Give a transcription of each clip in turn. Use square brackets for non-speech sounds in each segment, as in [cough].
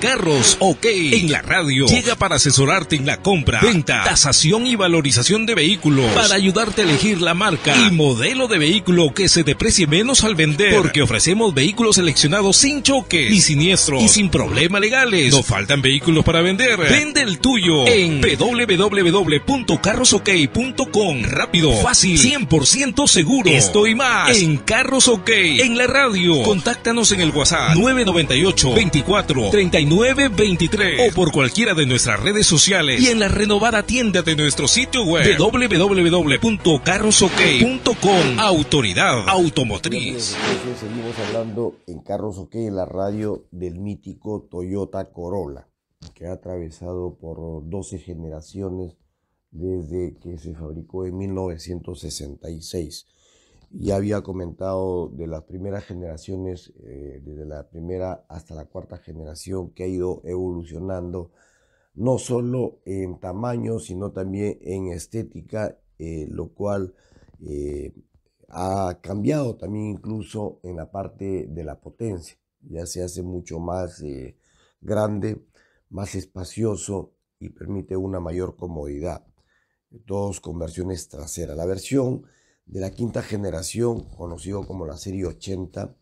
Carros OK en la radio. Llega para asesorarte en la compra, venta, tasación y valorización de vehículos. Para ayudarte a elegir la marca y modelo de vehículo que se deprecie menos al vender. Porque ofrecemos vehículos seleccionados sin choques ni siniestros y sin problemas legales. No faltan vehículos para vender. Vende el tuyo en www.carrosok.com. Rápido, fácil, 100% seguro. Estoy más en Carros OK en la radio. Contáctanos en el WhatsApp 998 24 923 o por cualquiera de nuestras redes sociales y en la renovada tienda de nuestro sitio web www.carrosok.com Autoridad Automotriz. seguimos hablando en Carros OK en la radio del mítico Toyota Corolla, que ha atravesado por 12 generaciones desde que se fabricó en 1966. Ya había comentado de las primeras generaciones, eh, desde la primera hasta la cuarta generación, que ha ido evolucionando, no solo en tamaño, sino también en estética, eh, lo cual eh, ha cambiado también incluso en la parte de la potencia. Ya se hace mucho más grande, más espacioso y permite una mayor comodidad. Dos versiones traseras. La versión de la quinta generación, conocido como la serie 80,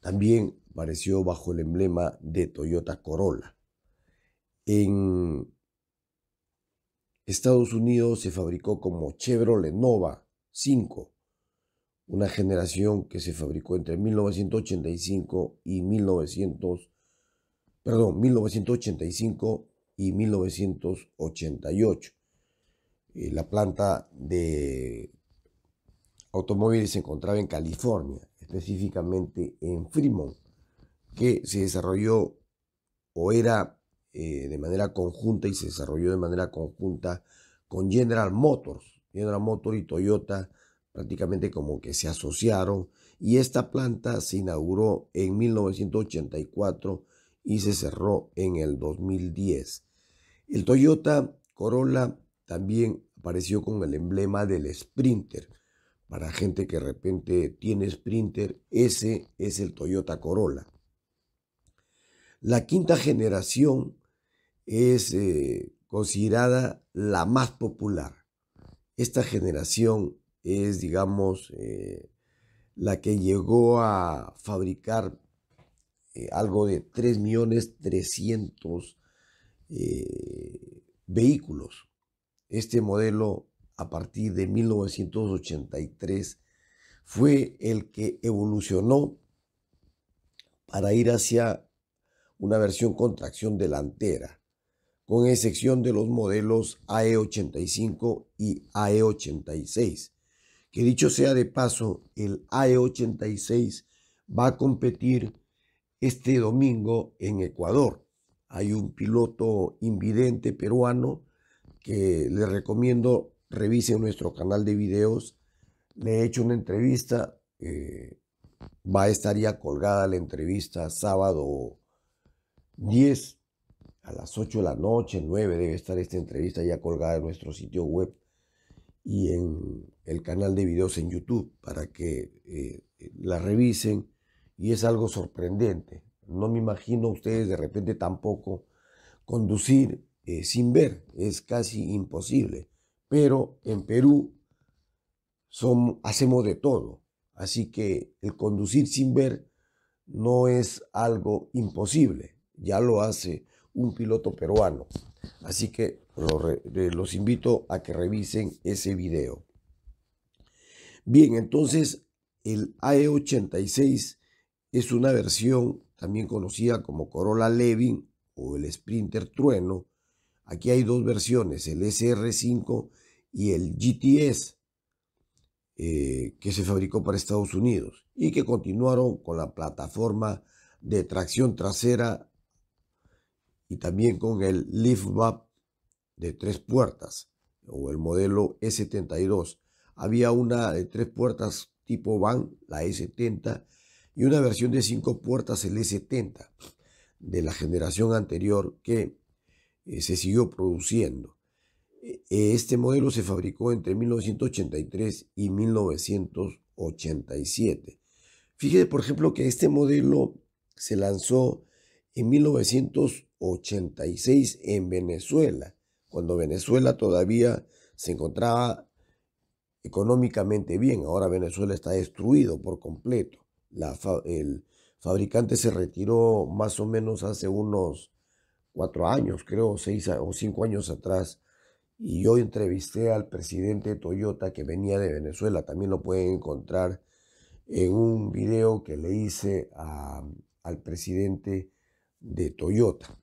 también apareció bajo el emblema de Toyota Corolla. En Estados Unidos se fabricó como Chevrolet Nova 5, una generación que se fabricó entre 1985 y 1900, perdón, 1985 y 1988. Eh, la planta de automóviles se encontraba en California, específicamente en Fremont, que se desarrolló o era eh, de manera conjunta y se desarrolló de manera conjunta con General Motors. General Motors y Toyota prácticamente como que se asociaron y esta planta se inauguró en 1984 y se cerró en el 2010. El Toyota Corolla también apareció con el emblema del Sprinter. Para gente que de repente tiene Sprinter, ese es el Toyota Corolla. La quinta generación es eh, considerada la más popular. Esta generación es, digamos, eh, la que llegó a fabricar eh, algo de 3.300.000 vehículos. Este modelo, a partir de 1983, fue el que evolucionó para ir hacia una versión con tracción delantera, con excepción de los modelos AE85 y AE86. Que dicho sea de paso, el AE86 va a competir este domingo en Ecuador. Hay un piloto invidente peruano que les recomiendo revisen nuestro canal de videos. Le he hecho una entrevista, eh, va a estar ya colgada la entrevista sábado 10 a las 8 de la noche, 9 debe estar esta entrevista ya colgada en nuestro sitio web y en el canal de videos en YouTube para que eh, la revisen y es algo sorprendente. No me imagino ustedes de repente tampoco conducir eh, sin ver, es casi imposible. Pero en Perú son, hacemos de todo, así que el conducir sin ver no es algo imposible, ya lo hace un piloto peruano. Así que eh, los invito a que revisen ese video. Bien, entonces el AE86 es una versión también conocida como Corolla Levin o el Sprinter Trueno, Aquí hay dos versiones, el SR5 y el GTS, eh, que se fabricó para Estados Unidos y que continuaron con la plataforma de tracción trasera y también con el liftback de tres puertas o el modelo E72. Había una de tres puertas tipo van, la E70, y una versión de cinco puertas, el E70, de la generación anterior que eh, se siguió produciendo. E, e, este modelo se fabricó entre 1983 y 1987. Fíjese, por ejemplo, que este modelo se lanzó en 1986 en Venezuela, cuando Venezuela todavía se encontraba económicamente bien. Ahora Venezuela está destruido por completo. el fabricante se retiró más o menos hace unos cuatro años, creo, seis o cinco años atrás, y yo entrevisté al presidente de Toyota que venía de Venezuela, también lo pueden encontrar en un video que le hice al presidente de Toyota.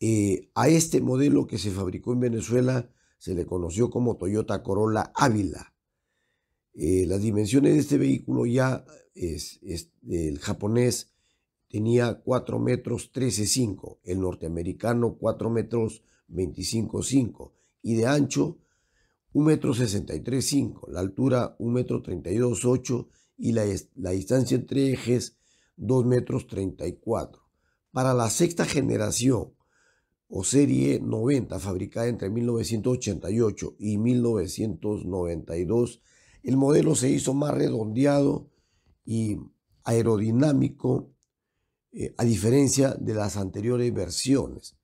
Eh, a este modelo que se fabricó en Venezuela se le conoció como Toyota Corolla Ávila. Eh, las dimensiones de este vehículo ya es, es el japonés tenía 4 metros 13.5, el norteamericano 4 metros 25.5 y de ancho 1 metro 63.5, la altura 1 metro 32.8 y la, distancia entre ejes 2 metros 34. Para la sexta generación o serie 90 fabricada entre 1988 y 1992, el modelo se hizo más redondeado y aerodinámico eh, a diferencia de las anteriores versiones.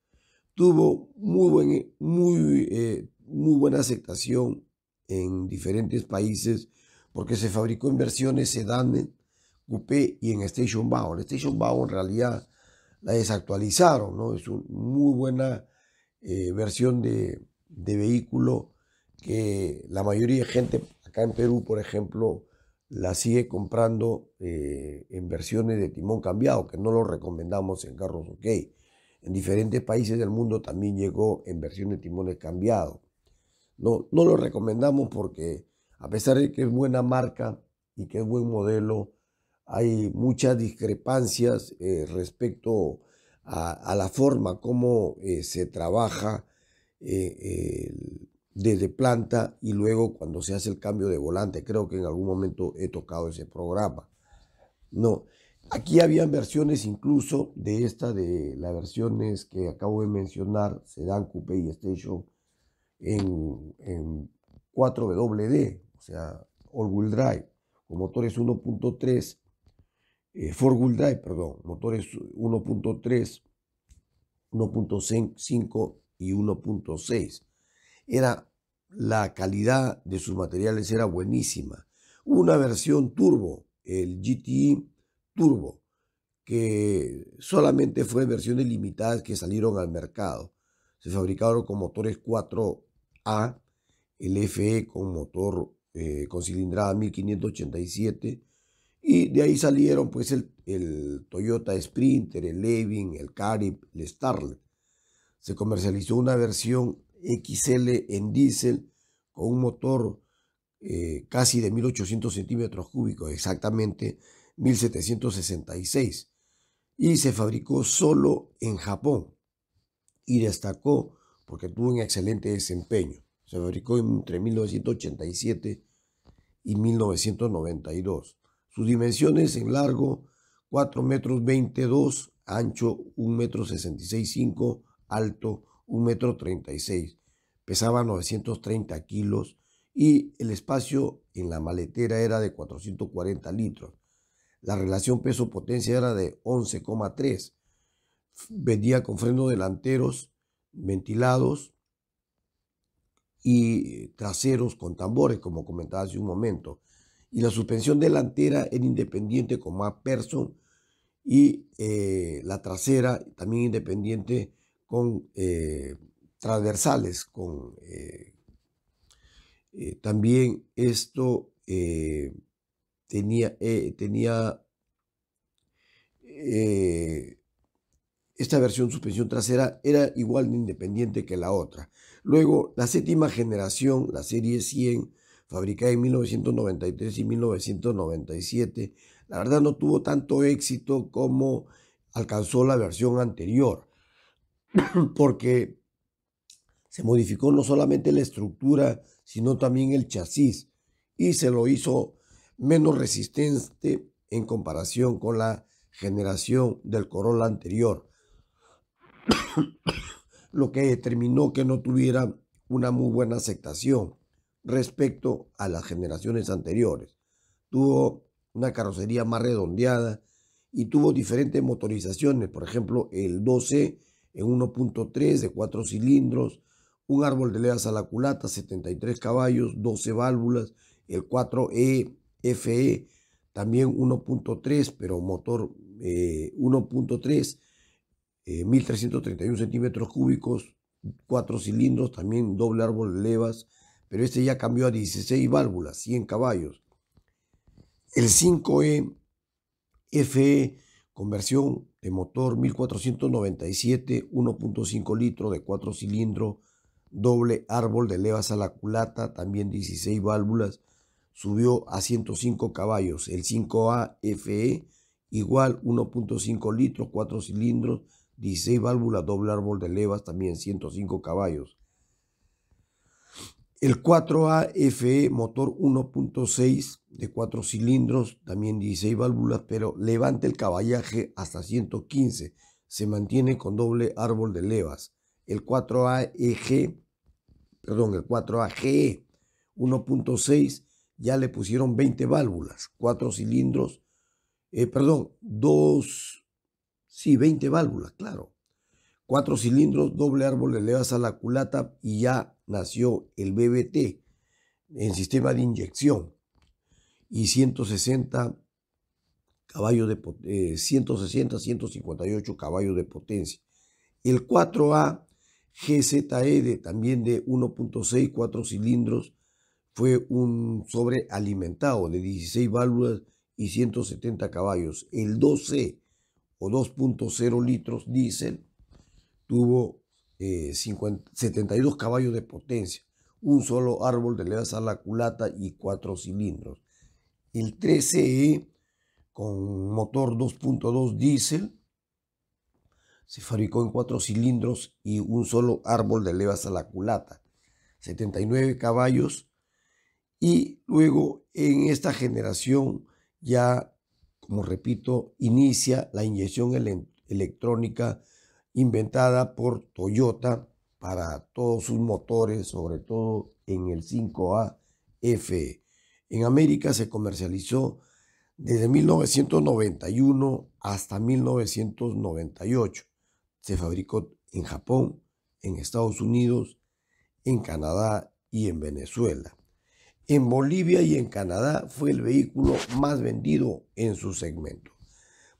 Tuvo muy, muy, eh, muy buena aceptación en diferentes países porque se fabricó en versiones sedán, coupé y en station wagon. Station wagon en realidad la desactualizaron, ¿no? Es una muy buena eh, versión de, de, vehículo que la mayoría de gente acá en Perú, por ejemplo, la sigue comprando eh, en versiones de timón cambiado, que no lo recomendamos en carros OK. En diferentes países del mundo también llegó en versiones de timones cambiados No, no lo recomendamos porque a pesar de que es buena marca y que es buen modelo, hay muchas discrepancias eh, respecto a, la forma como eh, se trabaja eh, desde planta y luego cuando se hace el cambio de volante. Creo que en algún momento he tocado ese programa. No, aquí habían versiones incluso de esta, de las versiones que acabo de mencionar, dan Coupé y Station, en, 4WD, o sea, all-wheel drive, con motores 1.3, eh, four-wheel drive, perdón, motores 1.3, 1.5 y 1.6 era la calidad de sus materiales era buenísima. Una versión turbo, el GTI e turbo, que solamente fue versiones limitadas que salieron al mercado. Se fabricaron con motores 4A, el FE con motor eh, con cilindrada 1587 y de ahí salieron pues el, el Toyota Sprinter, el Levin, el Carib, el Starlet. Se comercializó una versión XL en diésel con un motor eh, casi de 1800 centímetros cúbicos, exactamente 1766, y se fabricó solo en Japón y destacó porque tuvo un excelente desempeño. Se fabricó entre 1987 y 1992. Sus dimensiones en largo 4 metros 22, ancho 1 metro 66,5, alto un metro pesaba 930 kilos y el espacio en la maletera era de 440 litros. La relación peso-potencia era de 11,3. Vendía con frenos delanteros ventilados y traseros con tambores, como comentaba hace un momento. Y la suspensión delantera era independiente con person y eh, la trasera también independiente con eh, transversales, con eh, eh, también esto tenía, tenía esta versión suspensión trasera era igual de independiente que la otra. Luego, la séptima generación, la serie 100, fabricada en 1993 y 1997, la verdad no tuvo tanto éxito como alcanzó la versión anterior. [coughs] porque se modificó no solamente la estructura, sino también el chasis y se lo hizo menos resistente en comparación con la generación del Corolla anterior, [coughs] lo que determinó que no tuviera una muy buena aceptación respecto a las generaciones anteriores. Tuvo una carrocería más redondeada y tuvo diferentes motorizaciones, por ejemplo el 12 en 1.3 de 4 cilindros, un árbol de levas a la culata, 73 caballos, 12 válvulas, el 4E FE, también 1.3, pero motor 1.3, eh, 1.331 eh, centímetros cúbicos, 4 cilindros, también doble árbol de levas, pero este ya cambió a 16 válvulas, 100 caballos. El 5E FE conversión de motor 1497, 1.5 litros de 4 cilindros, doble árbol de levas a la culata, también 16 válvulas, subió a 105 caballos, el 5 afe igual 1.5 litros, 4 cilindros, 16 válvulas, doble árbol de levas, también 105 caballos. El 4AFE motor 1.6 de 4 cilindros, también 16 válvulas, pero levanta el caballaje hasta 115. Se mantiene con doble árbol de levas. El 4AEG, perdón, el 4AGE 1.6 ya le pusieron 20 válvulas, 4 cilindros, eh, perdón, 2, sí, 20 válvulas, claro. 4 cilindros, doble árbol de levas a la culata y ya nació el BBT en sistema de inyección y 160 caballos de 160 158 eh, caballos de potencia. El 4A GZED también de 1.6 4 cilindros fue un sobrealimentado de 16 válvulas y 170 caballos. El 2C o 2.0 litros diésel tuvo 72 eh, caballos de potencia. Un solo árbol de levas a la culata y cuatro cilindros. El 13E e, con motor 2.2 diésel se fabricó en cuatro cilindros y un solo árbol de levas a la culata, 79 caballos. Y luego en esta generación ya, como repito, inicia la inyección electrónica inventada por Toyota para todos sus motores, sobre todo en el 5 f En América se comercializó desde 1991 hasta 1998. Se fabricó en Japón, en Estados Unidos, en Canadá y en Venezuela. En Bolivia y en Canadá fue el vehículo más vendido en su segmento.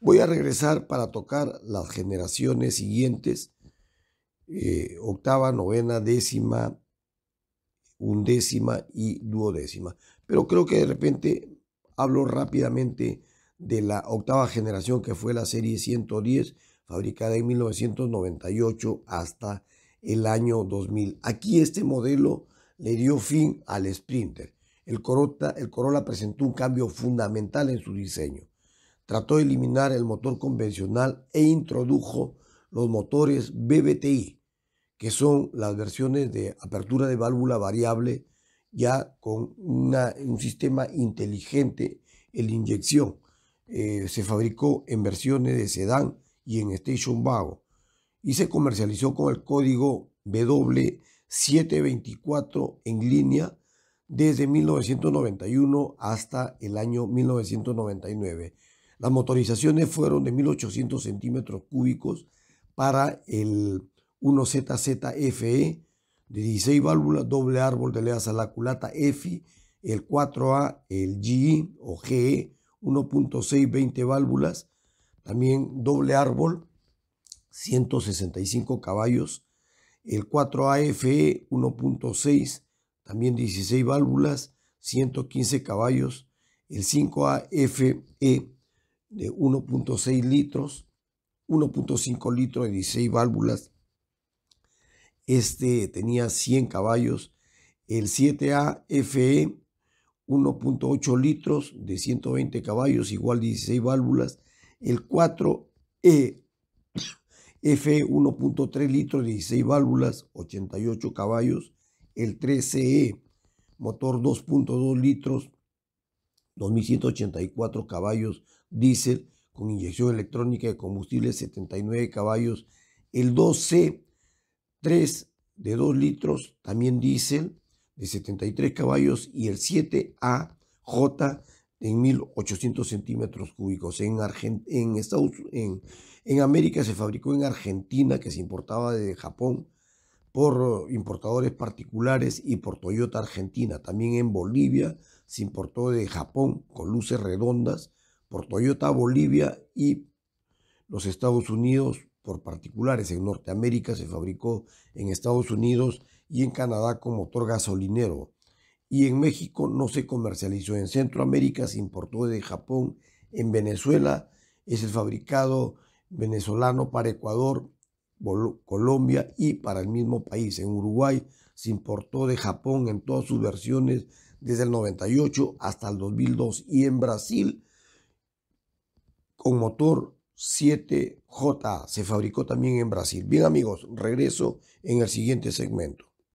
Voy a regresar para tocar las generaciones siguientes, eh, octava, novena, décima, undécima y duodécima. Pero creo que de repente hablo rápidamente de la octava generación que fue la serie 110, fabricada en 1998 hasta el año 2000. Aquí este modelo le dio fin al Sprinter. El el Corolla presentó un cambio fundamental en su diseño trató de eliminar el motor convencional e introdujo los motores BBTI, que son las versiones de apertura de válvula variable ya con un sistema inteligente en la inyección. Eh, se fabricó en versiones de sedán y en station wagon y se comercializó con el código W724 en línea desde 1991 hasta el año 1999. Las motorizaciones fueron de 1.800 centímetros cúbicos para el 1ZZFE de 16 válvulas, doble árbol de leas e a la culata EFI, el 4A, el GE o GE, 1.6, 20 válvulas, también doble árbol, 165 caballos, el 4AFE 1.6, también 16 válvulas, 115 caballos, el 5AFE de 1.6 litros, 1.5 litros de 16 válvulas. Este tenía 100 caballos. El 7A FE 1.8 litros de 120 caballos, igual 16 válvulas. El 4E FE 1.3 litros, de 16 válvulas, 88 caballos. El 3CE motor 2.2 litros, 2184 caballos, diésel con inyección electrónica de combustible 79 caballos. El 2C3 de 2 litros, también diésel de 73 caballos. Y el 7AJ de 1800 centímetros cúbicos. En, en, Estados en, en América se fabricó en Argentina, que se importaba de Japón por importadores particulares y por Toyota Argentina. También en Bolivia se importó de Japón con luces redondas por Toyota Bolivia y los Estados Unidos por particulares. En Norteamérica se fabricó en Estados Unidos y en Canadá con motor gasolinero. Y en México no se comercializó. En Centroamérica se importó de Japón. En Venezuela es el fabricado venezolano para Ecuador, Colombia y para el mismo país. En Uruguay se importó de Japón en todas sus versiones desde el 98 hasta el 2002. Y en Brasil un motor 7J. Se fabricó también en Brasil. Bien amigos, regreso en el siguiente segmento.